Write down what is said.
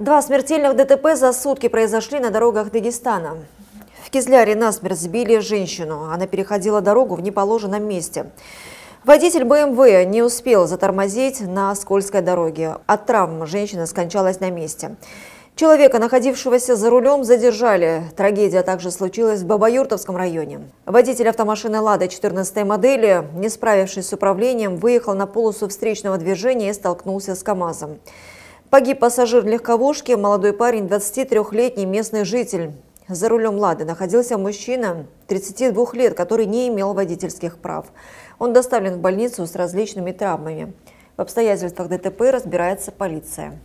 Два смертельных ДТП за сутки произошли на дорогах Дагестана. В Кизляре насмерть сбили женщину. Она переходила дорогу в неположенном месте. Водитель БМВ не успел затормозить на скользкой дороге. От травм женщина скончалась на месте. Человека, находившегося за рулем, задержали. Трагедия также случилась в Бабаюртовском районе. Водитель автомашины «Лада» 14 модели, не справившись с управлением, выехал на полосу встречного движения и столкнулся с КАМАЗом. Погиб пассажир легковушки, молодой парень, 23-летний местный житель. За рулем «Лады» находился мужчина 32 лет, который не имел водительских прав. Он доставлен в больницу с различными травмами. В обстоятельствах ДТП разбирается полиция.